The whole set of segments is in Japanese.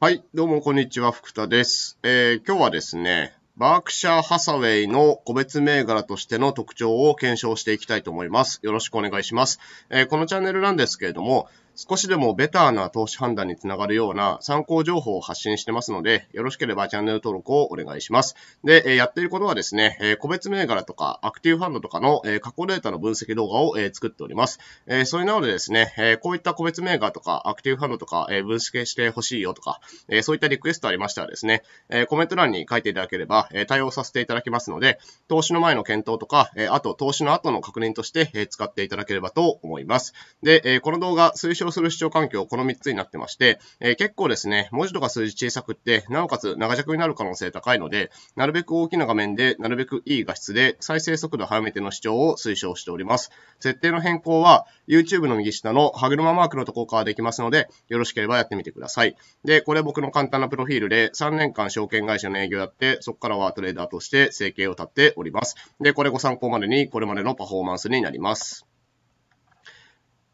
はい、どうもこんにちは、福田です。えー、今日はですね、バークシャーハサウェイの個別銘柄としての特徴を検証していきたいと思います。よろしくお願いします。えー、このチャンネルなんですけれども、少しでもベターな投資判断につながるような参考情報を発信してますので、よろしければチャンネル登録をお願いします。で、えやっていることはですね、え個別銘柄とかアクティブファンドとかの、え過去データの分析動画を、え作っております。えそれなのでですね、えこういった個別銘柄とかアクティブファンドとか、え分析してほしいよとか、えそういったリクエストありましたらですね、えコメント欄に書いていただければ、え対応させていただきますので、投資の前の検討とか、えあと投資の後の確認として、え使っていただければと思います。で、えこの動画推奨張する視聴環境、この3つになってまして、えー、結構ですね、文字とか数字小さくって、なおかつ長尺になる可能性高いので、なるべく大きな画面で、なるべくいい画質で、再生速度早めての視聴を推奨しております。設定の変更は、YouTube の右下の歯車マークのところからできますので、よろしければやってみてください。で、これ僕の簡単なプロフィールで、3年間証券会社の営業やって、そこからはトレーダーとして生計を立っております。で、これご参考までに、これまでのパフォーマンスになります。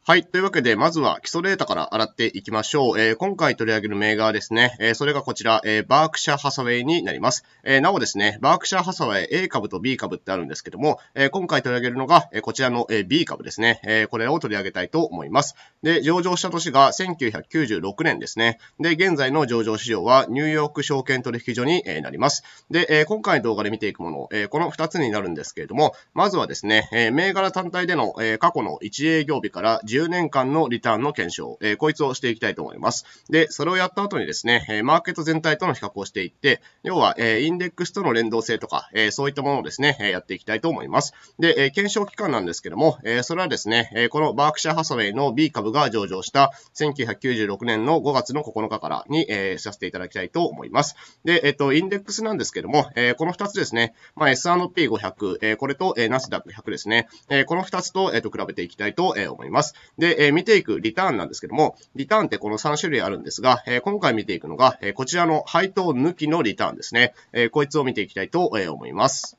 はい。というわけで、まずは基礎データから洗っていきましょう。えー、今回取り上げる銘柄ですね。えー、それがこちら、えー、バークシャーハサウェイになります。えなおですね、バークシャーハサウェイ A 株と B 株ってあるんですけども、え今回取り上げるのが、えこちらの、え B 株ですね、えこれを取り上げたいと思います。で、上場した年が1996年ですね。で、現在の上場市場はニューヨーク証券取引所に、えなります。で、え今回の動画で見ていくもの、えこの2つになるんですけれども、まずはですね、え銘柄単体での、え過去の1営業日から10 10年間のリターンの検証、えー、こいつをしていきたいと思います。で、それをやった後にですね、えマーケット全体との比較をしていって、要は、えインデックスとの連動性とか、えそういったものをですね、えやっていきたいと思います。で、え検証期間なんですけども、えそれはですね、えこのバークシャーハサウェイの B 株が上場した1996年の5月の9日からに、えさせていただきたいと思います。で、えっ、と、インデックスなんですけども、えこの2つですね、まあ、S&P500、えこれと、えナスダック100ですね、えこの2つと、えー、と比べていきたいと思います。で、え見ていくリターンなんですけども、リターンってこの3種類あるんですが、え今回見ていくのが、えこちらの配当抜きのリターンですね。えこいつを見ていきたいと思います。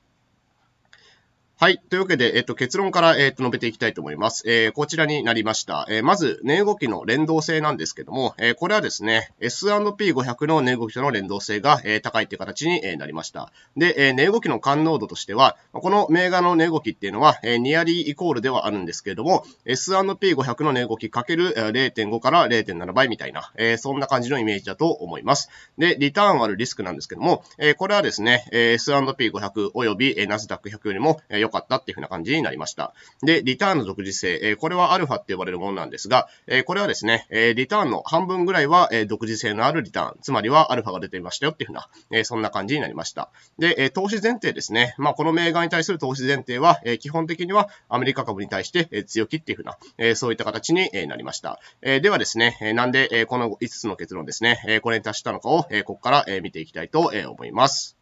はい。というわけで、えっと、結論から、えっと、述べていきたいと思います。えー、こちらになりました。えー、まず、値動きの連動性なんですけども、えー、これはですね、S&P500 の値動きとの連動性が、えー、高いって形に、えー、なりました。で、えー、値動きの感濃度としては、この銘柄の値動きっていうのは、えー、ニアリーイコールではあるんですけれども、S&P500 の値動きかける0.5から0.7倍みたいな、えー、そんな感じのイメージだと思います。で、リターン割るリスクなんですけども、えー、これはですね、S&P500 おびナスダック100よりも、えー良かったっていうふうな感じになりました。で、リターンの独自性、えこれはアルファって呼ばれるものなんですが、えこれはですね、えリターンの半分ぐらいは、え独自性のあるリターン、つまりはアルファが出ていましたよっていうふうな、えそんな感じになりました。で、え投資前提ですね。まあ、この銘柄に対する投資前提は、え基本的にはアメリカ株に対してえ強気っていうふうな、えそういった形になりました。えではですね、えなんで、えこの5つの結論ですね、えこれに達したのかを、えここから、え見ていきたいと思います。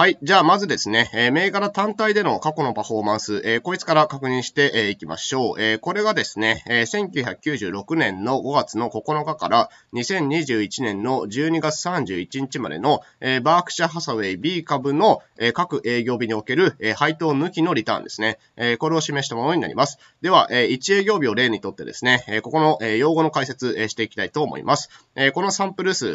はい。じゃあ、まずですね、銘柄単体での過去のパフォーマンス、こいつから確認して、いきましょう。これがですね、1996年の5月の9日から2021年の12月31日までの、バークシャハサウェイ B 株の、各営業日における、配当抜きのリターンですね。これを示したものになります。では、1営業日を例にとってですね、ここの、用語の解説、していきたいと思います。このサンプル数、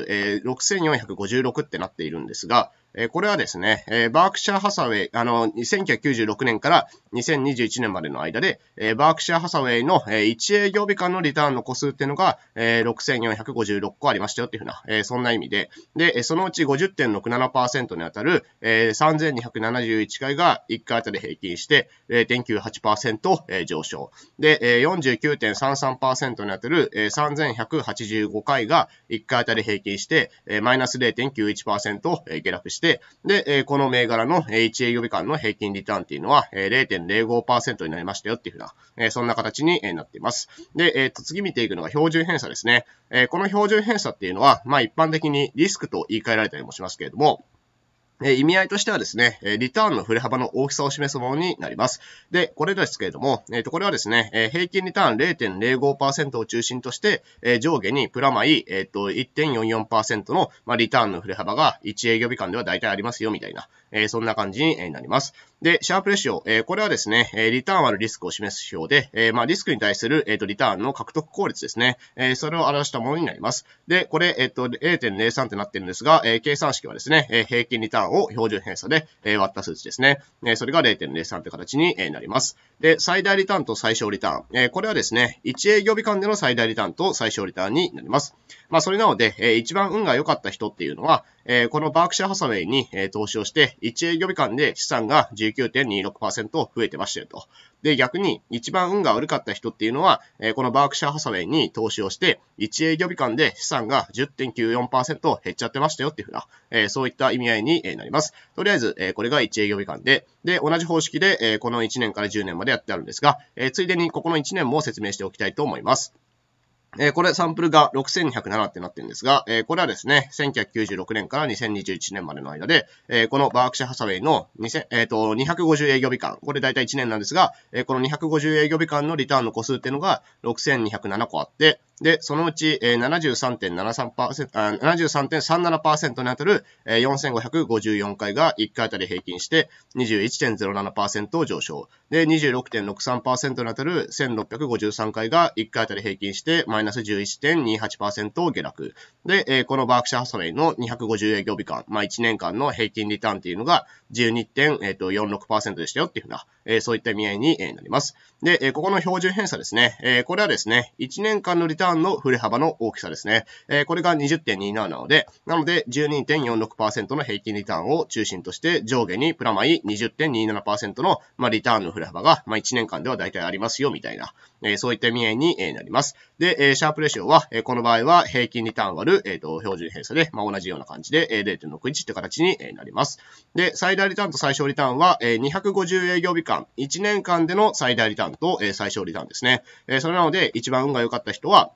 6456ってなっているんですが、えこれはですね、えバークシャー・ハサウェイ、あの、1996年から2021年までの間で、えバークシャー・ハサウェイの、え1営業日間のリターンの個数っていうのが、え6456個ありましたよっていうふうな、えそんな意味で、で、そのうち50.67%にあたる、え3271回が1回あたり平均して、0.98%、上昇。で、え49.33%にあたる、え3185回が1回あたり平均して、えマイナス0.91%、下落して、、で、えこの銘柄の1営業日間の平均リターンっていうのは、え0.05%になりましたよっていうふうな、えそんな形になっています。で、えっ、と、次見ていくのが標準偏差ですね。えこの標準偏差っていうのは、まあ一般的にリスクと言い換えられたりもしますけれども、え意味合いとしてはですね、リターンの振れ幅の大きさを示すものになります。で、これですけれども、えっ、と、これはですね、え平均リターン0.05%を中心として、え上下にプラマイ、えっ、と、1.44%の、まリターンの振れ幅が1営業日間では大体ありますよ、みたいな、えそんな感じになります。で、シャープレシオ、えー、これはですね、えリターン割るリスクを示す表で、えー、まあ、リスクに対する、えっ、ー、と、リターンの獲得効率ですね、えそれを表したものになります。で、これ、えっ、と、0.03ってなってるんですが、え計算式はですね、え平均リターンを標準偏差で、え割った数値ですね。えそれが0.03って形に、えなります。で、最大リターンと最小リターン、えこれはですね、1営業日間での最大リターンと最小リターンになります。まあ、それなので、え一番運が良かった人っていうのは、えー、このバークシャーハサウェイに、えー、投資をして、1営業日間で資産が19.26%増えてましたよと。で、逆に一番運が悪かった人っていうのは、えー、このバークシャーハサウェイに投資をして、1営業日間で資産が10.94%減っちゃってましたよっていうふうな、えー、そういった意味合いになります。とりあえず、えー、これが1営業日間で、で、同じ方式で、えー、この1年から10年までやってあるんですが、えー、ついでにここの1年も説明しておきたいと思います。えー、これサンプルが6207ってなってるんですが、えー、これはですね、1996年から2021年までの間で、えー、このバークシャハサウェイの2000、えー、と250営業日間、これ大体1年なんですが、えこの250営業日間のリターンの個数っていうのが6207個あって、で、そのうち73.73%、73.37%に当たる4554回が1回あたり平均して21.07%上昇。で、26.63%に当たる1653回が1回あたり平均してマイナス11.28%下落。で、このバークシャーソレイの250営業日間、まあ1年間の平均リターンっていうのが12.46%でしたよっていうふうなえそういった見合いになります。で、えここの標準偏差ですね。えこれはですね、1年間のリターンの振れ幅の大きさですね。えこれが20.27なので、なので12.46%の平均リターンを中心として上下にプラマイ20.27%の、まリターンの振れ幅が、ま1年間では大体ありますよ、みたいな。えそういった見え合いになります。で、えシャープレシオは、えこの場合は平均リターン割る、えっ、と、標準偏差で、まあ、同じような感じで、0.61って形になります。で、最大リターンと最小リターンは、え250営業日間、1年間での最大リターンと、え最小リターンですね。えそれなので、一番運が良かった人は、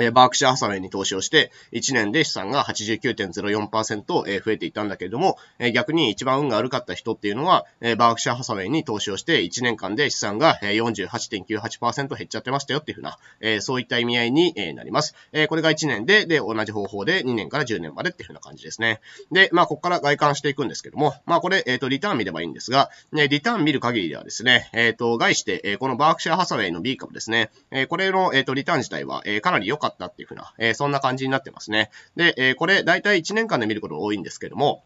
えバークシャーハサウェイに投資をして、1年で資産が89.04%増えていたんだけれども、逆に一番運が悪かった人っていうのは、バークシャーハサウェイに投資をして、1年間で資産が48.98%減っちゃってましたよっていうふうな、そういった意味合いになります。これが1年で、で、同じ方法で2年から10年までっていうふうな感じですね。で、まあ、ここから外観していくんですけども、まあ、これ、えっ、と、リターン見ればいいんですが、リターン見る限りではですね、えっ、と、概して、このバークシャーハサウェイの B 株ですね、これの、えっ、と、リターン自体は、かなり良良かったっていうふうな、えー、そんな感じになってますね。で、えー、これ大体1年間で見ることが多いんですけども、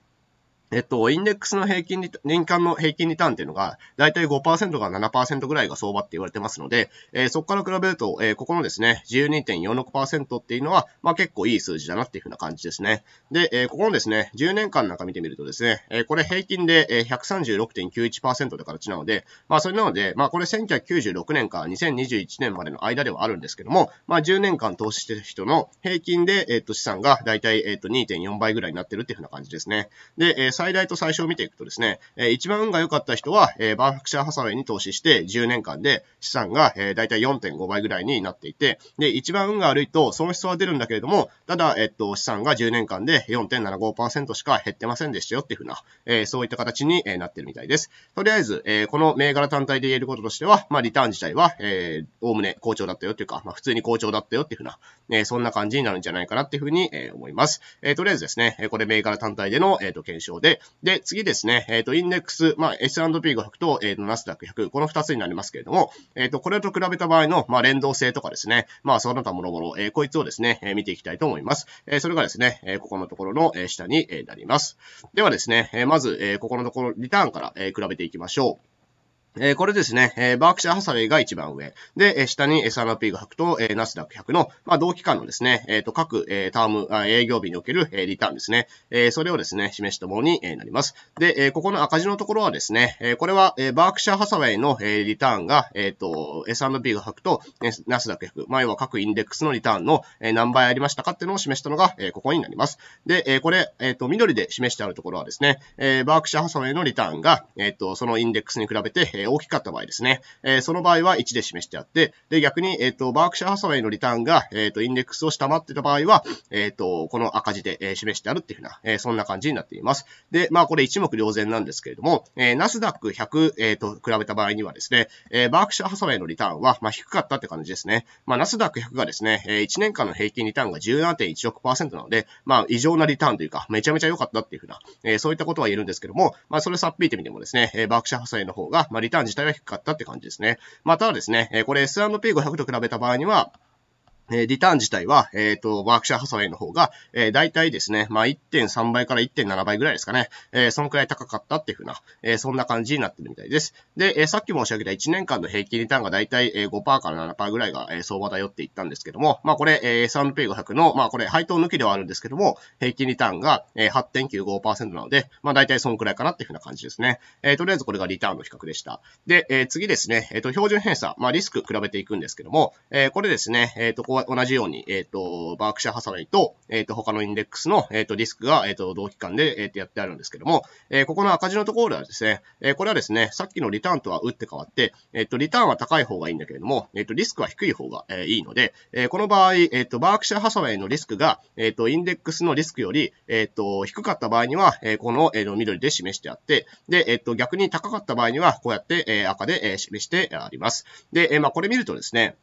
えっと、インデックスの平均リ、年間の平均リターンっていうのが、だいたい5%から7%ぐらいが相場って言われてますので、えー、そこから比べると、えー、ここのですね、12.46%っていうのは、まあ結構いい数字だなっていうふうな感じですね。で、えー、ここのですね、10年間なんか見てみるとですね、えー、これ平均で、え136.91%って形なので、まあそれなので、まあこれ1996年から2021年までの間ではあるんですけども、まあ10年間投資してる人の平均で、えっ、と資産がだいたい、えっ、2.4倍ぐらいになってるっていうふうな感じですね。で、えー最大と最小を見ていくとですね、え一番運が良かった人は、えンバクシャーハサウェイに投資して10年間で資産が、えだいたい4.5倍ぐらいになっていて、で、一番運が悪いと損失は出るんだけれども、ただ、えっと、資産が10年間で4.75%しか減ってませんでしたよっていうふうな、えそういった形に、えなってるみたいです。とりあえず、えこの銘柄単体で言えることとしては、まあ、リターン自体は、えー、おおむね好調だったよっていうか、まあ、普通に好調だったよっていうふうな、えそんな感じになるんじゃないかなっていうふうに、え思います。えとりあえずですね、これ銘柄単体での、えっ、と、検証で、で、次ですね、えっ、ー、と、インデックス、まあ、S&P500 と、えっ、ー、と、ナスダック100、この2つになりますけれども、えっ、ー、と、これと比べた場合の、まあ、連動性とかですね、まあ、その他もろもろ、えこいつをですね、え見ていきたいと思います。えそれがですね、えここのところの、え下に、えなります。ではですね、えまず、えここのところ、リターンから、え比べていきましょう。えー、これですね、えー、バークシャーハサウェイが一番上。で、えー、下に S&P が吐くと、えー、ナスダック100の、まあ、同期間のですね、えっ、と、各、えターム、営業日における、えリターンですね。えそれをですね、示したものに、えなります。で、えここの赤字のところはですね、えこれは、えバークシャーハサウェイの、えリターンが、えっ、と、S&P が吐くと、えナスダック100、まあ、要は各インデックスのリターンの、え何倍ありましたかっていうのを示したのが、えここになります。で、えこれ、えっ、と、緑で示してあるところはですね、えバークシャーハサウェイのリターンが、えっ、と、そのインデックスに比べて、大きかった場合ですね、えその場合は1で示してあって、で、逆に、えっ、と、バークシャーハサウェイのリターンが、えっ、と、インデックスを下回ってた場合は、えっ、と、この赤字で、え示してあるっていうふうな、えそんな感じになっています。で、まあ、これ一目瞭然なんですけれども、えナスダック100、えっ、と、比べた場合にはですね、えバークシャーハサウェイのリターンは、まあ、低かったって感じですね。まあ、ナスダック100がですね、え1年間の平均リターンが17.16%なので、まあ、異常なリターンというか、めちゃめちゃ良かったっていうふうな、えそういったことは言えるんですけども、まあ、それさっぴいてみてもですね、えバークシャーハサウェイの方が、まあ、リターン自体が低かったって感じですね。またはですね、これ S&P500 と比べた場合には、えリターン自体は、えっ、ー、と、ワークシャーハサウェイの方が、えー、大体ですね、まあ、1.3倍から1.7倍ぐらいですかね、えー、そのくらい高かったっていうふうな、えー、そんな感じになってるみたいです。で、えさっき申し上げた1年間の平均リターンが大体、え5%から7%ぐらいが、え相場だよって言ったんですけども、まあ、これ、え S&P500 の、まあ、これ、配当抜きではあるんですけども、平均リターンが、え8.95%なので、まあ、大体そのくらいかなっていうふうな感じですね。えとりあえずこれがリターンの比較でした。で、え次ですね、えっ、と、標準偏差、まあ、リスク比べていくんですけども、えこれですね、えっ、と、同じように、えっ、と、バークシャーハサウェイと、えっ、と、他のインデックスの、えっ、と、リスクが、えっ、と、同期間で、えっ、と、やってあるんですけども、えここの赤字のところではですね、えこれはですね、さっきのリターンとは打って変わって、えっ、と、リターンは高い方がいいんだけれども、えっ、と、リスクは低い方が、えいいので、えこの場合、えっ、と、バークシャーハサウェイのリスクが、えっ、と、インデックスのリスクより、えっ、と、低かった場合には、えこの、えっ、ー、緑で示してあって、で、えっ、と、逆に高かった場合には、こうやって、え赤で、え示してあります。で、えまあ、これ見るとですね、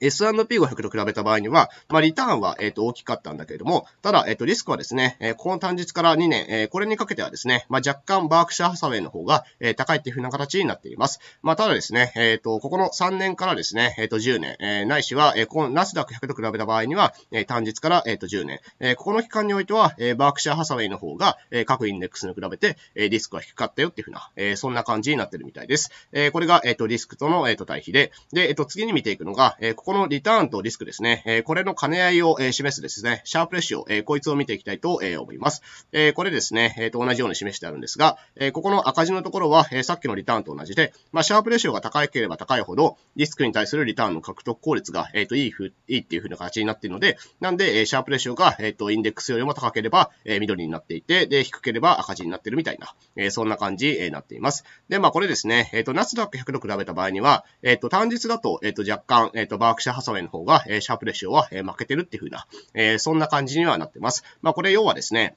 S&P500 と比べた場合には、まあ、リターンは、えっ、ー、と、大きかったんだけれども、ただ、えっ、ー、と、リスクはですね、えー、この単日から2年、えー、これにかけてはですね、まあ、若干バークシャーハサウェイの方が、えー、高いっていうふうな形になっています。まあ、ただですね、えっ、ー、と、ここの3年からですね、えっ、ー、と、10年、えー、ないしは、えー、このナスダック100と比べた場合には、えー、単日から、えっ、ー、と、10年、えー、ここの期間においては、えー、バークシャーハサウェイの方が、えー、各インデックスに比べて、えー、リスクは低かったよっていううな、えー、そんな感じになってるみたいです。えー、これが、えっ、ー、と、リスクとの、えっ、ー、と、対比で、で、えっ、ー、と、次に見ていくのが、えー、このリターンとリスクですね、えこれの兼ね合いを、え示すですね、シャープレシオ、えこいつを見ていきたいと、え思います。えこれですね、えー、と同じように示してあるんですが、えここの赤字のところは、えさっきのリターンと同じで、まあ、シャープレシオが高ければ高いほど、リスクに対するリターンの獲得効率が、えっ、と、いいふ、いいっていうふうな形になっているので、なんで、えシャープレシオが、えっ、と、インデックスよりも高ければ、え緑になっていて、で、低ければ赤字になってるみたいな、えそんな感じに、えなっています。で、まあ、これですね、えっ、と、ナスダック100と比べた場合には、えっ、と、単日だと、えっ、と、若干、えっ、と、バーークシャハサウェイの方が、えシャープレシオは、え負けてるっていう風な、えそんな感じにはなってます。まあ、これ要はですね、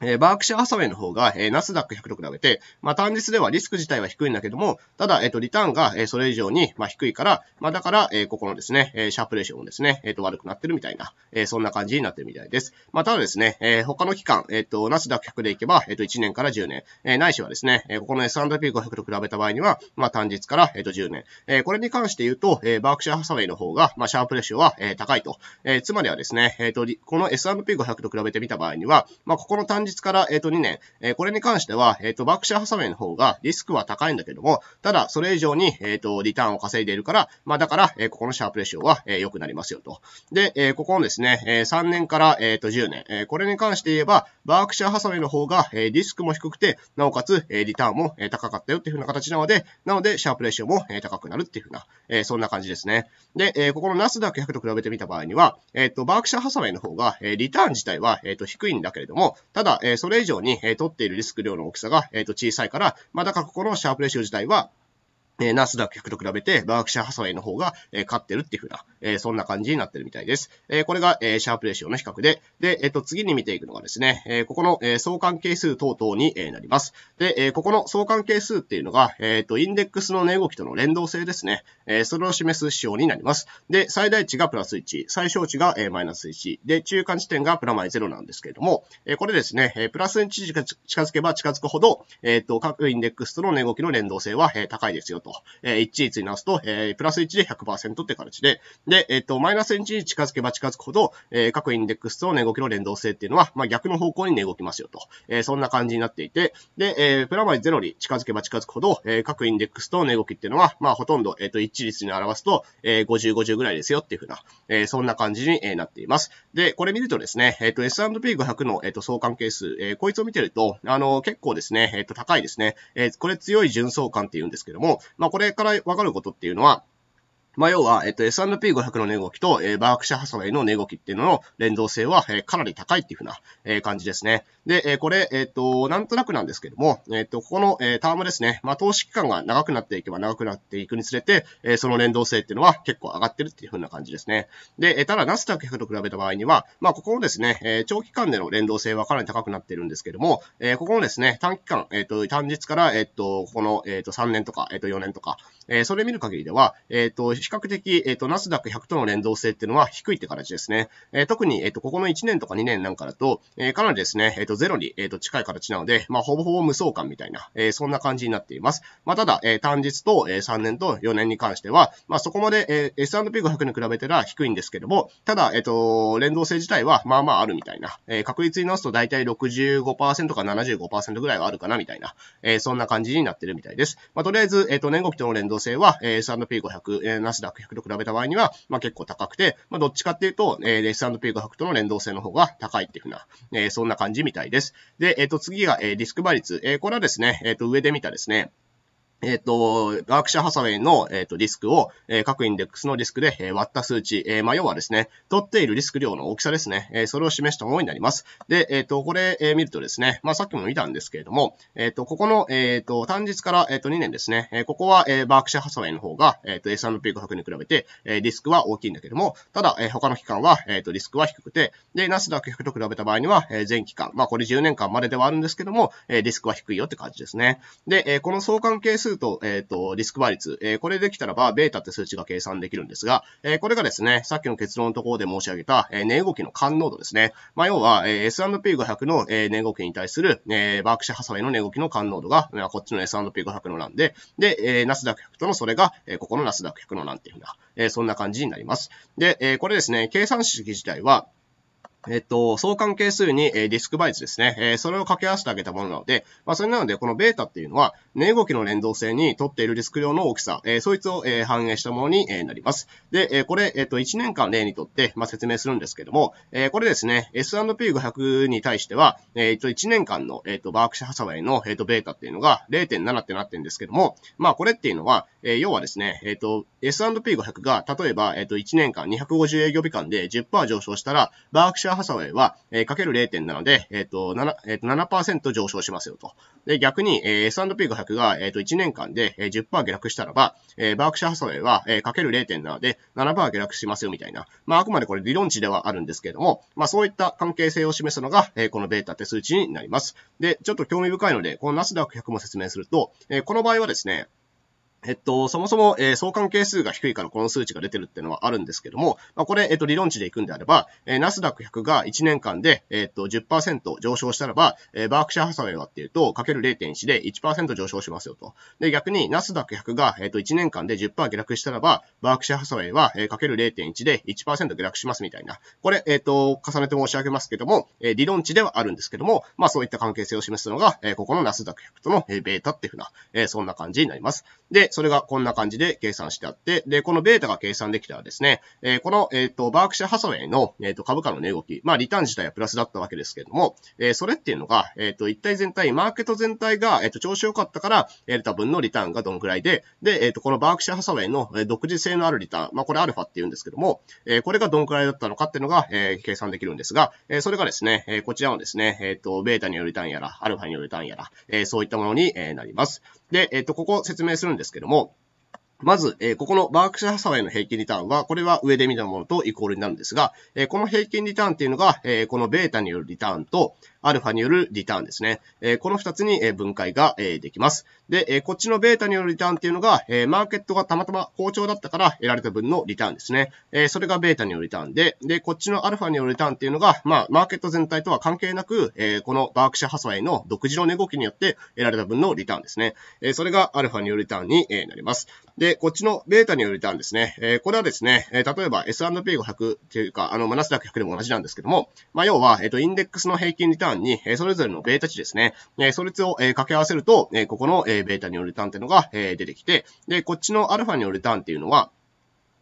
えー、バークシャーハサウェイの方が、えー、ナスダック100と比べて、まあ、単日ではリスク自体は低いんだけども、ただ、えっ、ー、と、リターンが、えー、それ以上に、まあ、低いから、まあ、だから、えー、ここのですね、えー、シャープレーションもですね、えっ、ー、と、悪くなってるみたいな、えー、そんな感じになってるみたいです。まあ、ただですね、えー、他の期間、えっ、ー、と、ナスダック100でいけば、えっ、ー、と、1年から10年、えー、ないしはですね、えー、ここの S&P500 と比べた場合には、まあ、単日から、えっ、ー、と、10年。えー、これに関して言うと、えー、バークシャーハサウェイの方が、まあ、シャープレーションは、えー、高いと。えー、つまりはですね、えっ、ー、と、この S&P500 と比べてみた場合には、まあ、ここの単日日から、えっ、と、2年、えこれに関しては、えっ、と、ハサの方がリスクは高いんだけども、ただ、それ以上に、えっ、と、リターンを稼いでいるから、まあ、だから、えここのシャープレシは、え良くなりますよと。で、えここのですね、え3年から、えっ、と、10年、えこれに関して言えば、バークシャーハサウェイの方が、えリスクも低くて、なおかつ、えリターンも、え高かったよっていう風な形なので、なので、シャープレシオも、え高くなるっていう風な、えそんな感じですね。で、えここのナスダック100と比べてみた場合には、えっ、と、バークシャーハサウェイの方が、えリターン自体は、えっ、と、低いんだけれども、ただ、えそれ以上に、え取っているリスク量の大きさが、えっ、と、小さいから、まあ、だからここのシャープレシオ自体は、えナスダックと比べて、バークシャーハサウェイの方が、え勝ってるっていう風な、えそんな感じになってるみたいです。えこれが、えシャープレーシオの比較で、で、えっ、と、次に見ていくのがですね、えここの、え相関係数等々に、えなります。で、えここの相関係数っていうのが、えっ、と、インデックスの値動きとの連動性ですね、えそれを示す指標になります。で、最大値がプラス1、最小値が、えマイナス1、で、中間地点がプラマイ0なんですけれども、えこれですね、えプラス1が近づけば近づくほど、えっ、と、各インデックスとの値動きの連動性は、え高いですよと。と、えー、1率に直すと、えー、プラス1で100%って形で、で、えっ、ー、と、マイナス1に近づけば近づくほど、えー、各インデックスと値動きの連動性っていうのは、まあ、逆の方向に値動きますよと、えー、そんな感じになっていて、で、えー、プラマイゼロに近づけば近づくほど、えー、各インデックスと値動きっていうのは、まあ、ほとんど、えっ、ー、と、一率に表すと、えー、50、50ぐらいですよっていうふうな、えー、そんな感じに、えなっています。で、これ見るとですね、えっ、ー、と、S&P500 の、えっ、ー、と、相関係数、えー、こいつを見てると、あの、結構ですね、えっ、ー、と、高いですね、えー、これ強い純相関って言うんですけども、まあ、これから分かることっていうのは、まあ、要は、えっと、S&P500 の値動きと、えー、バークシャハサウェイの値動きっていうのの連動性は、えー、かなり高いっていうふうな、えー、感じですね。で、えー、これ、えっと、なんとなくなんですけども、えっと、ここの、えー、タームですね、まあ、投資期間が長くなっていけば長くなっていくにつれて、えー、その連動性っていうのは結構上がってるっていうふうな感じですね。で、えー、ただ、ナスダックと比べた場合には、まあ、ここもですね、えー、長期間での連動性はかなり高くなってるんですけども、えー、ここもですね、短期間、えっと、単日から、えっと、この、えっと、3年とか、えっと、4年とか、えー、それ見る限りでは、えっ、ー、と、比較的、えっ、ー、と、ナスダック100との連動性っていうのは低いって形ですね。え特に、えっ、と、ここの1年とか2年なんかだと、えかなりですね、えっ、と、ゼロに、えっ、と、近い形なので、まあ、ほぼほぼ無双感みたいな、えそんな感じになっています。まあ、ただ、え単日と、え3年と4年に関しては、まあ、そこまで、え S&P500 に比べてら低いんですけども、ただ、えっ、と、連動性自体は、まあまああるみたいな、え確率に直すと大体65%か75%ぐらいはあるかなみたいな、えそんな感じになってるみたいです。まあ、とりあえず、えっ、と、年後期との連動動性は、え S&P500、えナスダック100と比べた場合には、まあ、結構高くて、まあ、どっちかっていうと、え S&P500 との連動性の方が高いっていうふうな、えそんな感じみたいです。で、えっ、と、次が、えリスク倍率。えこれはですね、えっ、と、上で見たですね、えっ、と、ワークシャーハサウェイの、えっ、ー、と、リスクを、えー、各インデックスのリスクで、えー、割った数値、えまあ、要はですね、取っているリスク量の大きさですね、えそれを示したものになります。で、えっ、と、これ、え見るとですね、まあ、さっきも見たんですけれども、えっ、と、ここの、えっ、と、単日から、えっ、と、2年ですね、えここは、えバークシャーハサウェイの方が、えっ、と、S&P500 に比べて、えリスクは大きいんだけども、ただ、え他の期間は、えっ、と、リスクは低くて、で、ナスダック100と比べた場合には、え全期間、まあ、これ10年間までではあるんですけども、えリスクは低いよって感じですね。で、えこの相関係数数と、えっ、ー、と、リスク倍率、えー、これできたらば、ベータって数値が計算できるんですが、えー、これがですね、さっきの結論のところで申し上げた、えー、値動きの感濃度ですね。まあ、要は、えー、S&P500 の、えー、値動きに対する、えー、バークシャハサウェイの値動きの感濃度が、まあ、こっちの S&P500 の欄で、で、えー、ナスダック100とのそれが、えー、ここのナスダック100の欄っていうふうな、えー、そんな感じになります。で、えー、これですね、計算式自体は、えっと、相関係数に、えディスクバイズですね。えそれを掛け合わせてあげたものなので、まあ、それなので、このベータっていうのは、値動きの連動性にとっているディスク量の大きさ、えそいつを、え反映したものに、えなります。で、えこれ、えっと、1年間例にとって、まあ、説明するんですけども、えこれですね、S&P500 に対しては、えっと、1年間の、えっと、バークシャハサウェイの、えっと、ベータっていうのが0.7ってなってるんですけども、まあ、これっていうのは、え要はですね、えっと、S&P500 が、例えば、えっと、1年間250営業日間で10%上昇したら、バークシャャハサウェイは、えー、かける0.7で、えっ、ー、と、7、えっ、ー、と、7%上昇しますよと。で、逆に、えー、S&P500 が、えっ、と、1年間で、えー、10%下落したらば、えー、バークシャー・ハサウェイは、えー、かける0.7で7%下落しますよみたいな。まあ、あくまでこれ理論値ではあるんですけれども、まあ、そういった関係性を示すのが、えー、このベータって数値になります。で、ちょっと興味深いので、このナスダック100も説明すると、えー、この場合はですね、えっと、そもそも、えー、相関係数が低いからこの数値が出てるっていうのはあるんですけども、まあ、これ、えっと、理論値でいくんであれば、えー、ナスダック100が1年間で、えっと、10%上昇したらば、えー、バークシャーハサウェイはっていうと、かける0.1で1%上昇しますよと。で、逆に、ナスダック100が、えっと、1年間で10%下落したらば、バークシャーハサウェイは、えー、かける0.1で1%下落しますみたいな。これ、えっと、重ねて申し上げますけども、えー、理論値ではあるんですけども、まあ、そういった関係性を示すのが、えー、ここのナスダック100との、えー、ベータっていうふうな、えー、そんな感じになります。で、それがこんな感じで計算してあって、で、このベータが計算できたらですね、えー、この、えっ、ー、と、バークシャーハサウェイの、えっ、ー、と、株価の値動き、まあ、リターン自体はプラスだったわけですけれども、えそれっていうのが、えっ、と、一体全体、マーケット全体が、えっ、と、調子良かったから、えー、多分のリターンがどのくらいで、で、えっ、と、このバークシャーハサウェイの独自性のあるリターン、まあ、これアルファって言うんですけども、えこれがどのくらいだったのかっていうのが、え計算できるんですが、えそれがですね、えこちらのですね、えっ、と、ベータによるリターンやら、アルファによるリターンやら、えそういったものに、えなります。で、えっ、ー、と、ここ説明するんですけども、まず、えー、ここのバークシャーハサウェイの平均リターンは、これは上で見たものとイコールになるんですが、えー、この平均リターンっていうのが、えー、このベータによるリターンと、アルファによるリターンですね。えこの二つに分解ができます。で、えこっちのベータによるリターンっていうのが、えマーケットがたまたま好調だったから得られた分のリターンですね。えそれがベータによるリターンで、で、こっちのアルファによるリターンっていうのが、まあ、マーケット全体とは関係なく、えこのバークシャハサウェイの独自の値動きによって得られた分のリターンですね。えそれがアルファによるリターンになります。で、こっちのベータによるリターンですね。えこれはですね、え例えば S&P500 というか、あの、ナスダック100でも同じなんですけども、まあ、要は、えっ、と、インデックスの平均リターン間に、えそれぞれのベータ値ですね。えそれを、え掛け合わせると、えここの、えベータによるターンっていうのが、え出てきて、で、こっちのアルファによるターンっていうのは、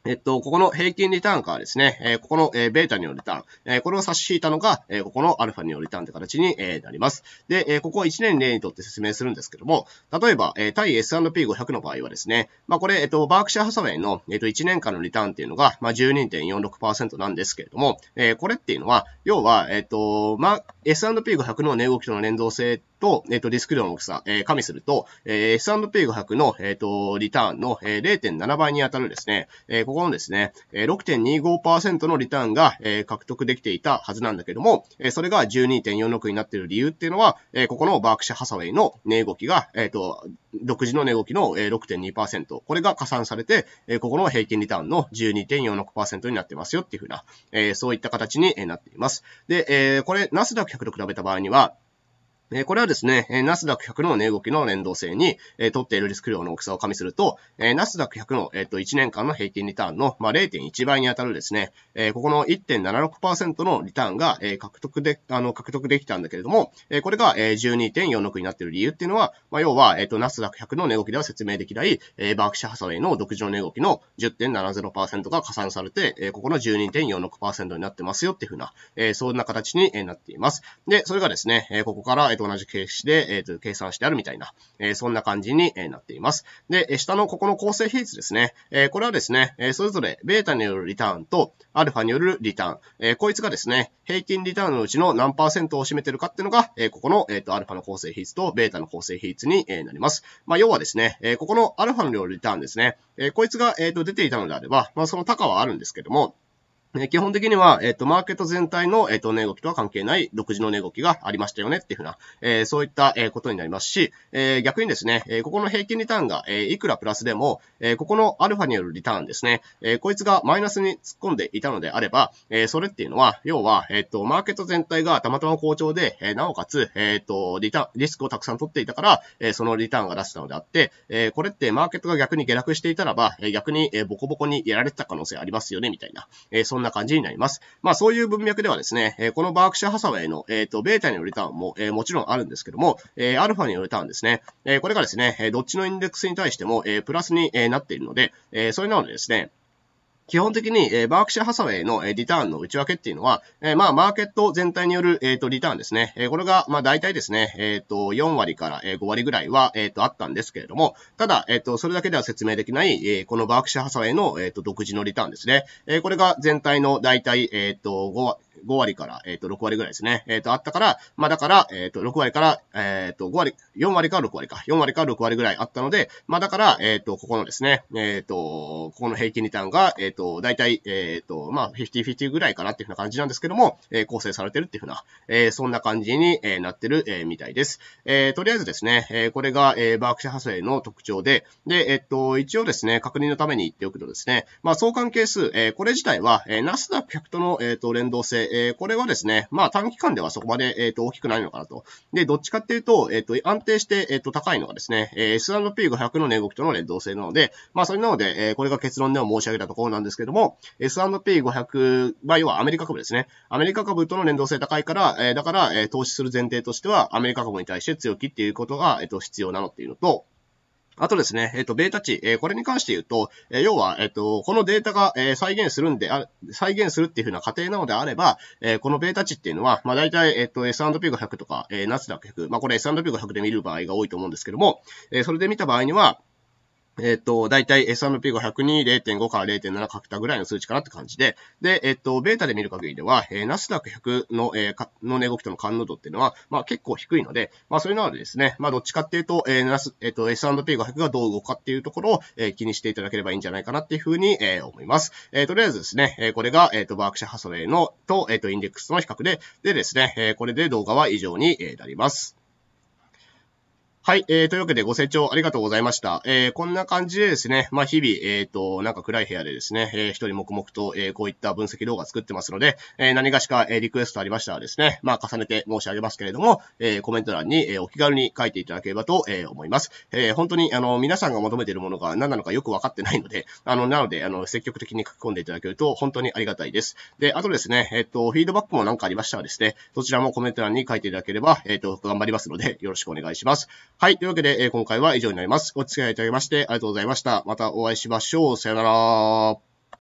えっと、ここの平均リターンからですね、えここの、えベータによるリターン、えこれを差し引いたのが、えここのアルファによるリターンって形に、えなります。で、えここは1年例にとって説明するんですけども、例えば、え対 S&P500 の場合はですね、まあ、これ、えっと、バークシャーハサウェイの、えっと、1年間のリターンっていうのが、まあ、12.46%なんですけれども、えこれっていうのは、要は、えっと、まあ、S&P500 の値動きとの連動性ってと、えっ、ー、と、リスク量の大きさ、えー、加味すると、えー、S&P 500の、えっ、ー、と、リターンの、えー、0.7倍に当たるですね、えー、ここのですね、えー、6.25%のリターンが、えー、獲得できていたはずなんだけども、えー、それが12.46になっている理由っていうのは、えー、ここのバークシャハサウェイの値動きが、えっ、ー、と、独自の値動きの、えー、6.2%、これが加算されて、えー、ここの平均リターンの12.46%になってますよっていうふうな、えー、そういった形になっています。で、えー、これ、ナスダック100と比べた場合には、えこれはですね、えナスダック100の値動きの連動性に、え取っているリスク量の大きさを加味すると、えナスダック100の、えっと1年間の平均リターンの、まあ、0.1倍に当たるですね、えここの1.76%のリターンが、え獲得で、あの、獲得できたんだけれども、えこれが、え12.46になっている理由っていうのは、まあ、要は、えっ、と、ナスダック100の値動きでは説明できない、えバークシャハサウェイの独自の値動きの10.70%が加算されて、えここの12.46%になってますよっていうふうな、えそんな形になっています。で、それがですね、えここから、体と同じ形式で、えっ、と、計算してあるみたいな、えそんな感じになっています。で、下のここの構成比率ですね。えこれはですね、えそれぞれベータによるリターンとアルファによるリターン、えこいつがですね、平均リターンのうちの何パーセントを占めてるかっていうのが、えここの、えっ、と、アルファの構成比率とベータの構成比率に、えなります。まあ、要はですね、えここのアルファの量リターンですね、えこいつが、えっ、と、出ていたのであれば、まあ、その高はあるんですけども、え基本的には、えっ、と、マーケット全体の、えっ、と、値動きとは関係ない独自の値動きがありましたよねっていうふうな、えそういった、えことになりますし、え逆にですね、えここの平均リターンが、えいくらプラスでも、えここのアルファによるリターンですね、えこいつがマイナスに突っ込んでいたのであれば、えそれっていうのは、要は、えっ、と、マーケット全体がたまたま好調で、えなおかつ、えっ、と、リターン、リスクをたくさん取っていたから、えそのリターンが出したのであって、えこれってマーケットが逆に下落していたらば、え逆に、えボコボコにやられてた可能性ありますよね、みたいな、えそんなな感じになります。まあそういう文脈ではですね、えこのバークシャーハサウェイの、えっ、と、ベータによるターンも、えもちろんあるんですけども、えアルファによるターンですね、えこれがですね、どっちのインデックスに対しても、えプラスに、えなっているので、えそれなのでですね、基本的に、えー、バークシャーハサウェイの、えー、リターンの内訳っていうのは、えー、まあ、マーケット全体による、えっ、と、リターンですね。えこれが、まあ、大体ですね、えっ、と、4割から、え5割ぐらいは、えっ、と、あったんですけれども、ただ、えっ、と、それだけでは説明できない、えこのバークシャーハサウェイの、えっ、と、独自のリターンですね。えこれが全体の大体、えっ、と、5割、5割から、えっ、ー、と、6割ぐらいですね。えっ、ー、と、あったから、まあだから、えっ、ー、と、6割から、えっ、と、5割、4割から6割か、4割から6割ぐらいあったので、まあだから、えっ、と、ここのですね、えっ、と、ここの平均リターンが、えっ、と、大体、えっ、と、まあ、50-50ぐらいかなっていうふうな感じなんですけども、え構成されてるっていうふうな、えそんな感じに、えなってる、えみたいです。えとりあえずですね、えこれが、えバークシャ派生の特徴で、で、えっ、と、一応ですね、確認のために言っておくとですね、まあ、相関係数、えこれ自体は、えナスダック100との、えっ、と、連動性、えー、これはですね、まあ短期間ではそこまで、えっ、と、大きくないのかなと。で、どっちかっていうと、えっ、と、安定して、えっ、と、高いのがですね、えー、S&P 5 0 0の値動きとの連動性なので、まあ、それなので、えー、これが結論では申し上げたところなんですけども、S&P500、まあ、要はアメリカ株ですね。アメリカ株との連動性高いから、えー、だから、えー、投資する前提としては、アメリカ株に対して強気っていうことが、えっ、と、必要なのっていうのと、あとですね、えっ、と、ベータ値、えこれに関して言うと、え要は、えっ、と、このデータが、え再現するんであ、再現するっていうふうな過程なのであれば、えこのベータ値っていうのは、まあ、大体、えっ、と、S&P 5 0 0とか、えー、ナスダック100、まあ、これ S&P 5 0 0で見る場合が多いと思うんですけども、えそれで見た場合には、えっ、ー、と、だいたい S&P500 に0.5から0.7かけたぐらいの数値かなって感じで、で、えっ、ー、と、ベータで見る限りでは、えー、ナスダック100の、えー、の値動きとの感度度っていうのは、まあ結構低いので、まあそういうのでですね、まあどっちかっていうと、えー、ナス、えっ、ー、と、S&P500 がどう動くかっていうところを、えー、気にしていただければいいんじゃないかなっていうふうに、えー、思います。えー、とりあえずですね、えー、これが、えっ、ー、と、バークシャハソレイの、と、えっ、ー、と、インデックスの比較で、でですね、えー、これで動画は以上に、えー、なります。はい。えー、というわけでご清聴ありがとうございました。えー、こんな感じでですね、まあ、日々、えっ、ー、と、なんか暗い部屋でですね、えー、一人黙々と、えー、こういった分析動画作ってますので、えー、何がしか、えー、リクエストありましたらですね、まあ、重ねて申し上げますけれども、えー、コメント欄に、えー、お気軽に書いていただければと、えー、思います。えー、本当に、あの、皆さんが求めているものが何なのかよくわかってないので、あの、なので、あの、積極的に書き込んでいただけると本当にありがたいです。で、あとですね、えっ、ー、と、フィードバックもなんかありましたらですね、そちらもコメント欄に書いていただければ、えっ、ー、と、頑張りますので、よろしくお願いします。はい。というわけで、今回は以上になります。お付き合いいただきましてありがとうございました。またお会いしましょう。さよなら。